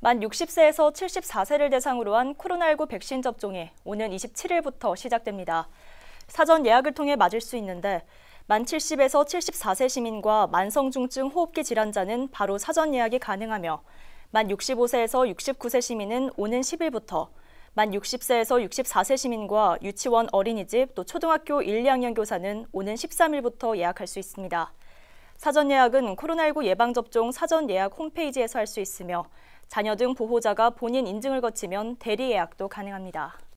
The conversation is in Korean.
만 60세에서 74세를 대상으로 한 코로나19 백신 접종이 오는 27일부터 시작됩니다. 사전 예약을 통해 맞을 수 있는데 만 70에서 74세 시민과 만성중증 호흡기 질환자는 바로 사전 예약이 가능하며 만 65세에서 69세 시민은 오는 10일부터 만 60세에서 64세 시민과 유치원 어린이집 또 초등학교 1, 2학년 교사는 오는 13일부터 예약할 수 있습니다. 사전 예약은 코로나19 예방접종 사전 예약 홈페이지에서 할 수 있으며 자녀 등 보호자가 본인 인증을 거치면 대리 예약도 가능합니다.